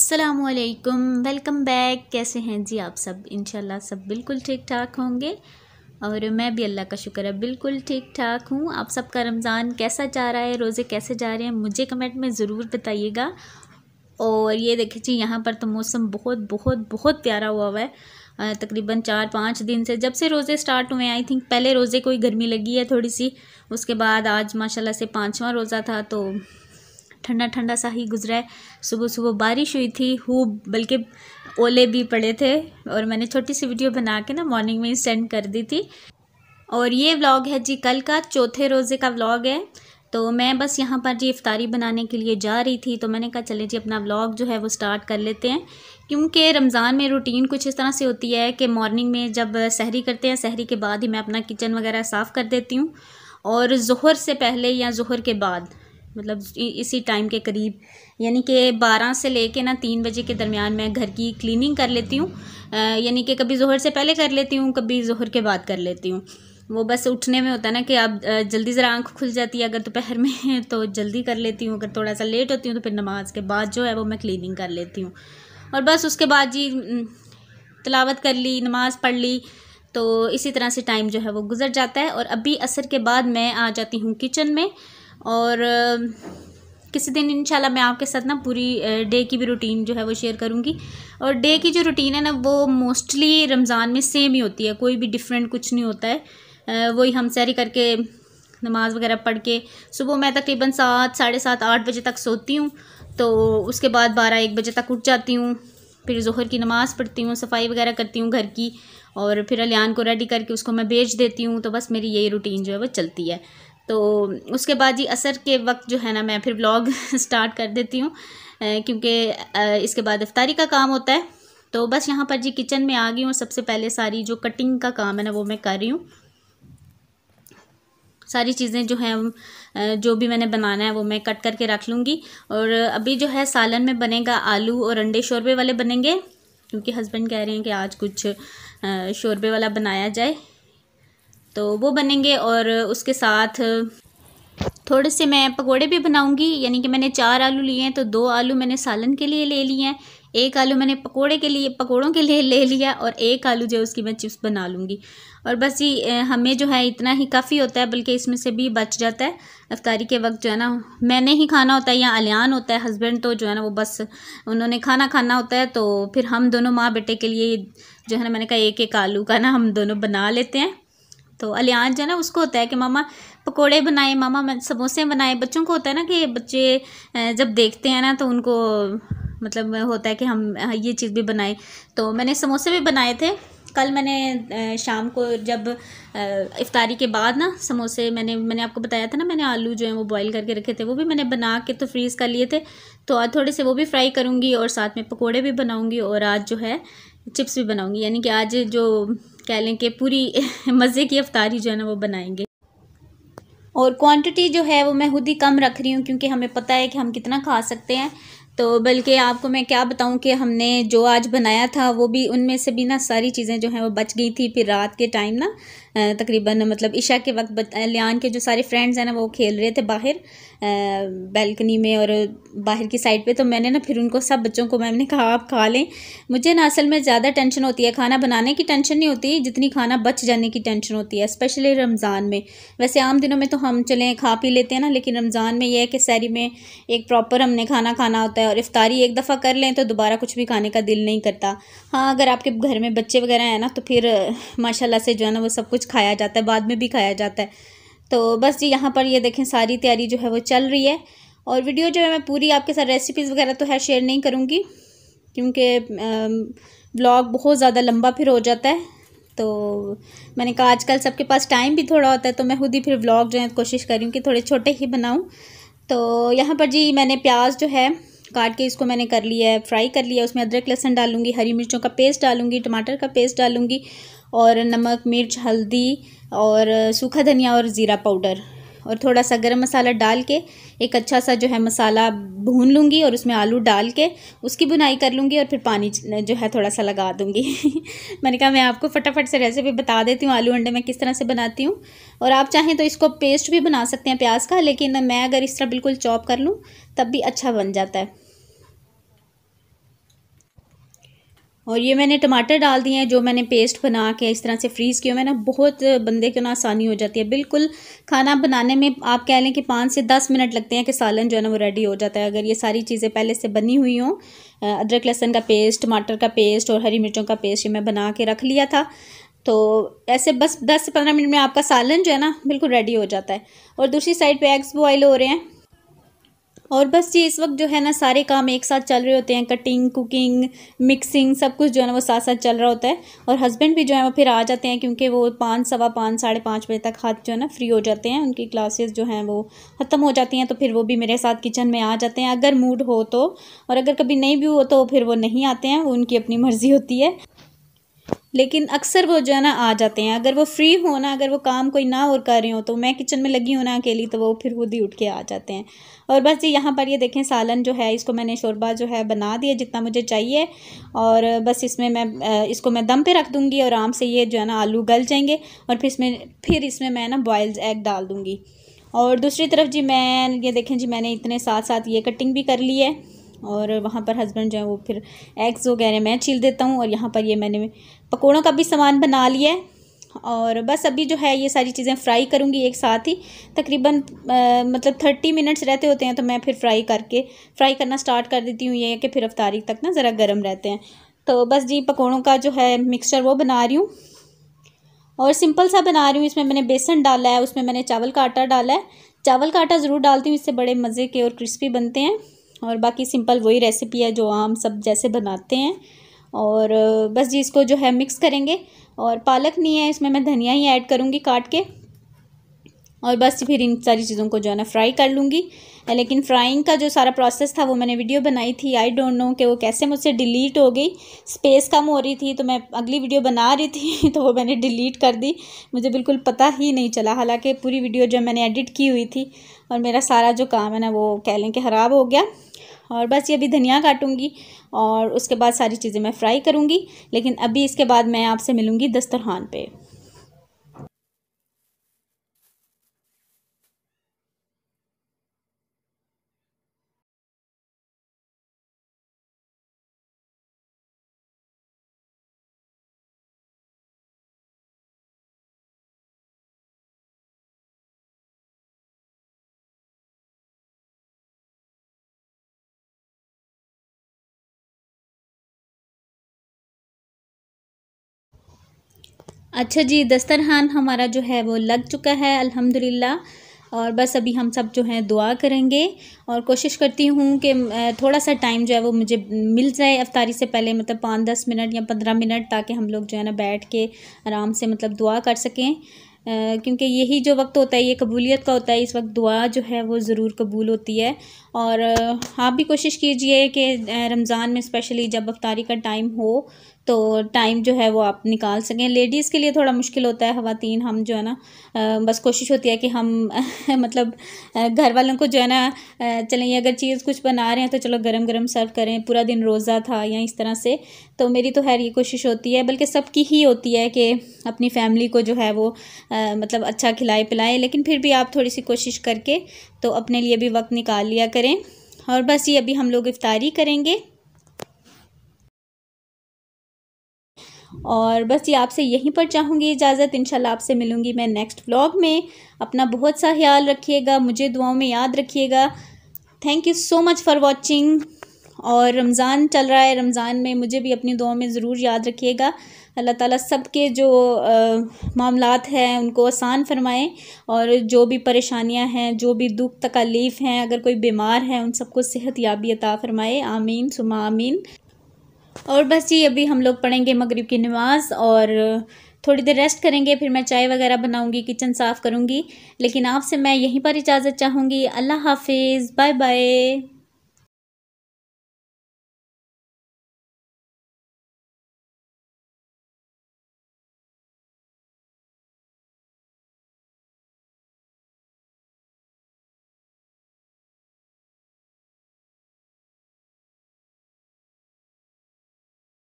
असलकम welcome back कैसे हैं जी आप सब इनशाला सब बिल्कुल ठीक ठाक होंगे और मैं भी अल्लाह का शुक्र है बिल्कुल ठीक ठाक हूँ आप सबका रमज़ान कैसा जा रहा है रोज़े कैसे जा रहे हैं मुझे कमेंट में ज़रूर बताइएगा और ये देखिए जी यहाँ पर तो मौसम बहुत बहुत बहुत प्यारा हुआ हुआ है तकरीबन चार पाँच दिन से जब से रोज़े स्टार्ट हुए आई थिंक पहले रोज़े को गर्मी लगी है थोड़ी सी उसके बाद आज माशाला से पाँचवा रोज़ा था तो ठंडा ठंडा सा ही गुजरा है सुबह सुबह बारिश हुई थी हु बल्कि ओले भी पड़े थे और मैंने छोटी सी वीडियो बना के ना मॉर्निंग में ही सेंड कर दी थी और ये व्लॉग है जी कल का चौथे रोज़े का व्लॉग है तो मैं बस यहाँ पर जी इफ्तारी बनाने के लिए जा रही थी तो मैंने कहा चले जी अपना व्लॉग जो है वो स्टार्ट कर लेते हैं क्योंकि रमज़ान में रूटीन कुछ इस तरह से होती है कि मॉर्निंग में जब सहरी करते हैं सहरी के बाद ही मैं अपना किचन वगैरह साफ़ कर देती हूँ और जहर से पहले या जहर के बाद मतलब इसी टाइम के करीब यानी कि बारह से लेके ना तीन बजे के दरमियान मैं घर की क्लीनिंग कर लेती हूँ यानी कि कभी जहर से पहले कर लेती हूँ कभी जहर के बाद कर लेती हूँ वो बस उठने में होता है ना कि आप जल्दी ज़रा आँख खुल जाती है अगर दोपहर तो में तो जल्दी कर लेती हूँ अगर थोड़ा सा लेट होती हूँ तो फिर नमाज के बाद जो है वो मैं क्लिनिंग कर लेती हूँ और बस उसके बाद जी तलावत कर ली नमाज़ पढ़ ली तो इसी तरह से टाइम जो है वो गुजर जाता है और अभी असर के बाद मैं आ जाती हूँ किचन में और किसी दिन इंशाल्लाह मैं आपके साथ ना पूरी डे की भी रूटीन जो है वो शेयर करूँगी और डे की जो रूटीन है ना वो मोस्टली रमज़ान में सेम ही होती है कोई भी डिफरेंट कुछ नहीं होता है वही हम सैरी करके नमाज़ वगैरह पढ़ के सुबह मैं तकरीबन सात साढ़े सात आठ बजे तक सोती हूँ तो उसके बाद बारह एक बजे तक उठ जाती हूँ फिर जहर की नमाज़ पढ़ती हूँ सफाई वगैरह करती हूँ घर की और फिर अलियान को रेडी करके उसको मैं बेच देती हूँ तो बस मेरी यही रूटीन जो है वो चलती है तो उसके बाद जी असर के वक्त जो है ना मैं फिर ब्लॉग स्टार्ट कर देती हूँ क्योंकि इसके बाद अफ्तारी का काम होता है तो बस यहाँ पर जी किचन में आ गई हूँ सबसे पहले सारी जो कटिंग का काम है ना वो मैं कर रही हूँ सारी चीज़ें जो हैं जो भी मैंने बनाना है वो मैं कट करके रख लूँगी और अभी जो है सालन में बनेगा आलू और अंडे शोरबे वाले बनेंगे क्योंकि हस्बैंड कह रहे हैं कि आज कुछ शोरबे वाला बनाया जाए तो वो बनेंगे और उसके साथ थोड़े से मैं पकोड़े भी बनाऊंगी यानी कि मैंने चार आलू लिए हैं तो दो आलू मैंने सालन के लिए ले लिए हैं एक आलू मैंने पकोड़े के लिए पकोड़ों के लिए ले लिया और एक आलू जो है उसकी मैं चिप्स बना लूँगी और बस ये हमें जो है इतना ही काफ़ी होता है बल्कि इसमें से भी बच जाता है अफ्तारी के वक्त जो है ना मैंने ही खाना होता है या अलियान होता है हस्बैंड तो जो है ना वो बस उन्होंने खाना खाना होता है तो फिर हम दोनों माँ बेटे के लिए जो है ना मैंने कहा एक एक आलू का ना हम दोनों बना लेते हैं तो अलियांज है ना उसको होता है कि मामा पकोड़े बनाए मामा समोसे बनाए बच्चों को होता है ना कि बच्चे जब देखते हैं ना तो उनको मतलब होता है कि हम ये चीज़ भी बनाए तो मैंने समोसे भी बनाए थे कल मैंने शाम को जब इफ़ारी के बाद ना समोसे मैंने मैंने आपको बताया था ना मैंने आलू जो है वो बॉईल करके रखे थे वो भी मैंने बना के तो फ्रीज़ कर लिए थे तो आज थोड़े से वो भी फ्राई करूँगी और साथ में पकोड़े भी बनाऊँगी और आज जो है चिप्स भी बनाऊँगी यानी कि आज जो कह लें कि पूरी मज़े की अफ्तारी जो है ना वो बनाएंगे और क्वांटिटी जो है वो मैं खुद ही कम रख रही हूँ क्योंकि हमें पता है कि हम कितना खा सकते हैं तो बल्कि आपको मैं क्या बताऊँ कि हमने जो आज बनाया था वो भी उनमें से भी ना सारी चीज़ें जो हैं वो बच गई थी फिर रात के टाइम ना तकरीबन मतलब इशा के वक्त लियान के जो सारे फ्रेंड्स हैं ना वो खेल रहे थे बाहर बैल्कनी में और बाहर की साइड पे तो मैंने ना फिर उनको सब बच्चों को मैम ने कहा आप खा लें मुझे ना असल में ज़्यादा टेंशन होती है खाना बनाने की टेंशन नहीं होती जितनी खाना बच जाने की टेंशन होती है स्पेशली रमज़ान में वैसे आम दिनों में तो हम चलें खा पी लेते हैं ना लेकिन रमज़ान में यह है कि सैरी में एक प्रॉपर हमने खाना खाना होता है और इफ्तारी एक दफ़ा कर लें तो दोबारा कुछ भी खाने का दिल नहीं करता हाँ अगर आपके घर में बच्चे वगैरह हैं ना तो फिर माशाला से जो है ना वो सब कुछ कुछ खाया जाता है बाद में भी खाया जाता है तो बस जी यहाँ पर ये देखें सारी तैयारी जो है वो चल रही है और वीडियो जो है मैं पूरी आपके साथ रेसिपीज़ वगैरह तो है शेयर नहीं करूँगी क्योंकि ब्लॉग बहुत ज़्यादा लंबा फिर हो जाता है तो मैंने कहा आजकल सबके पास टाइम भी थोड़ा होता है तो मैं खुद ही फिर ब्लॉग जो है कोशिश कर रही हूँ कि थोड़े छोटे ही बनाऊँ तो यहाँ पर जी मैंने प्याज जो है काट के इसको मैंने कर लिया है फ्राई कर लिया उसमें अदरक लहसन डालूंगी हरी मिर्चों का पेस्ट डालूंगी टमाटर का पेस्ट डालूंगी और नमक मिर्च हल्दी और सूखा धनिया और ज़ीरा पाउडर और थोड़ा सा गरम मसाला डाल के एक अच्छा सा जो है मसाला भून लूँगी और उसमें आलू डाल के उसकी बुनाई कर लूँगी और फिर पानी जो है थोड़ा सा लगा दूँगी मैंने कहा मैं आपको फटाफट से रेसिपी बता देती हूँ आलू अंडे मैं किस तरह से बनाती हूँ और आप चाहें तो इसको पेस्ट भी बना सकते हैं प्याज का लेकिन मैं अगर इस तरह बिल्कुल चॉप कर लूँ तब भी अच्छा बन जाता है और ये मैंने टमाटर डाल दिए हैं जो मैंने पेस्ट बना के इस तरह से फ्रीज़ किया मैंने बहुत बंदे को ना आसानी हो जाती है बिल्कुल खाना बनाने में आप कह लें कि पाँच से दस मिनट लगते हैं कि सालन जो है ना वो रेडी हो जाता है अगर ये सारी चीज़ें पहले से बनी हुई हों अदरक लहसन का पेस्ट टमाटर का पेस्ट और हरी मिर्चों का पेस्ट ये मैं बना के रख लिया था तो ऐसे बस दस से पंद्रह मिनट में आपका सालन जो है ना बिल्कुल रेडी हो जाता है और दूसरी साइड पर एग्स बॉयल हो रहे हैं और बस ये इस वक्त जो है ना सारे काम एक साथ चल रहे होते हैं कटिंग कुकिंग मिक्सिंग सब कुछ जो है ना वो साथ साथ चल रहा होता है और हस्बैंड भी जो है वो फिर आ जाते हैं क्योंकि वो पाँच सवा पाँच साढ़े पाँच बजे तक हाथ जो है ना फ्री हो जाते हैं उनकी क्लासेस जो हैं वो ख़त्म हो जाती हैं तो फिर वो भी मेरे साथ किचन में आ जाते हैं अगर मूड हो तो और अगर कभी नहीं भी हो तो फिर वो नहीं आते हैं वो उनकी अपनी मर्ज़ी होती है लेकिन अक्सर वो जो है ना आ जाते हैं अगर वो फ्री हो ना अगर वो काम कोई ना और कर रही हो तो मैं किचन में लगी हूँ ना अकेली तो वो फिर खुद ही उठ के आ जाते हैं और बस जी यहाँ पर ये देखें सालन जो है इसको मैंने शोरबा जो है बना दिया जितना मुझे चाहिए और बस इसमें मैं इसको मैं दम पे रख दूँगी और आराम से ये जो है ना आलू गल जाएंगे और फिर इसमें फिर इसमें मैं ना बॉयल्ड एग डाल दूँगी और दूसरी तरफ जी मैं ये देखें जी मैंने इतने साथ साथ ये कटिंग भी कर ली है और वहाँ पर हस्बैंड जो है वो फिर एग्स वगैरह मैं छील देता हूँ और यहाँ पर ये मैंने पकौड़ों का भी सामान बना लिया है और बस अभी जो है ये सारी चीज़ें फ्राई करूँगी एक साथ ही तकरीबन मतलब थर्टी मिनट्स रहते होते हैं तो मैं फिर फ्राई करके फ्राई करना स्टार्ट कर देती हूँ ये कि फिर अफ्तारी तक ना ज़रा गर्म रहते हैं तो बस जी पकौड़ों का जो है मिक्सचर वो बना रही हूँ और सिंपल सा बना रही हूँ इसमें मैंने बेसन डाला है उसमें मैंने चावल का आटा डाला है चावल का आटा ज़रूर डालती हूँ इससे बड़े मज़े के और क्रिस्पी बनते हैं और बाकी सिंपल वही रेसिपी है जो आम सब जैसे बनाते हैं और बस जी इसको जो है मिक्स करेंगे और पालक नहीं है इसमें मैं धनिया ही ऐड करूँगी काट के और बस फिर इन सारी चीज़ों को जो है ना फ्राई कर लूँगी लेकिन फ्राइंग का जो सारा प्रोसेस था वो मैंने वीडियो बनाई थी आई डोंट नो कि वो कैसे मुझसे डिलीट हो गई स्पेस कम हो रही थी तो मैं अगली वीडियो बना रही थी तो वो मैंने डिलीट कर दी मुझे बिल्कुल पता ही नहीं चला हालांकि पूरी वीडियो जो मैंने एडिट की हुई थी और मेरा सारा जो काम है ना वो कह लें कि ख़राब हो गया और बस ये अभी धनिया काटूँगी और उसके बाद सारी चीज़ें मैं फ्राई करूँगी लेकिन अभी इसके बाद मैं आपसे मिलूँगी दस्तरखान पर अच्छा जी दस्तरखान हमारा जो है वो लग चुका है अल्हम्दुलिल्लाह और बस अभी हम सब जो हैं दुआ करेंगे और कोशिश करती हूँ कि थोड़ा सा टाइम जो है वो मुझे मिल जाए अफ्तारी से पहले मतलब पाँच दस मिनट या पंद्रह मिनट ताकि हम लोग जो है ना बैठ के आराम से मतलब दुआ कर सकें क्योंकि यही जो वक्त होता है ये कबूलियत का होता है इस वक्त दुआ जो है वो ज़रूर कबूल होती है और आप भी कोशिश कीजिए कि रमज़ान में स्पेशली जब अफ्तारी का टाइम हो तो टाइम जो है वो आप निकाल सकें लेडीज़ के लिए थोड़ा मुश्किल होता है ख़वान हम जो है ना बस कोशिश होती है कि हम मतलब घर वालों को जो है ना चलें अगर चीज़ कुछ बना रहे हैं तो चलो गरम गरम सर्व करें पूरा दिन रोज़ा था या इस तरह से तो मेरी तो खैर ये कोशिश होती है बल्कि सबकी ही होती है कि अपनी फैमिली को जो है वो आ, मतलब अच्छा खिलाए पिलाए लेकिन फिर भी आप थोड़ी सी कोशिश करके तो अपने लिए भी वक्त निकाल लिया करें और बस ये अभी हम लोग इफ़ारी करेंगे और बस ये आपसे यहीं पर चाहूँगी इजाज़त इंशाल्लाह आपसे मिलूँगी मैं नेक्स्ट व्लॉग में अपना बहुत सा ख्याल रखिएगा मुझे दुआओं में याद रखिएगा thank you so much for watching और रमज़ान चल रहा है रमज़ान में मुझे भी अपनी दुआओं में ज़रूर याद रखिएगा अल्लाह ताला सब के जो मामला हैं उनको आसान फरमाएं और जो भी परेशानियां हैं जो भी दुख तकलीफ़ हैं अगर कोई बीमार है उन सबको सेहत याबी अता फरमाए आमीन सुमा आमीन और बस जी अभी हम लोग पढ़ेंगे मगरिब की नमाज़ और थोड़ी देर रेस्ट करेंगे फिर मैं चाय वगैरह बनाऊंगी किचन साफ़ करूंगी लेकिन आपसे मैं यहीं पर इजाज़त चाहूँगी अल्लाह हाफिज़ बाय बाय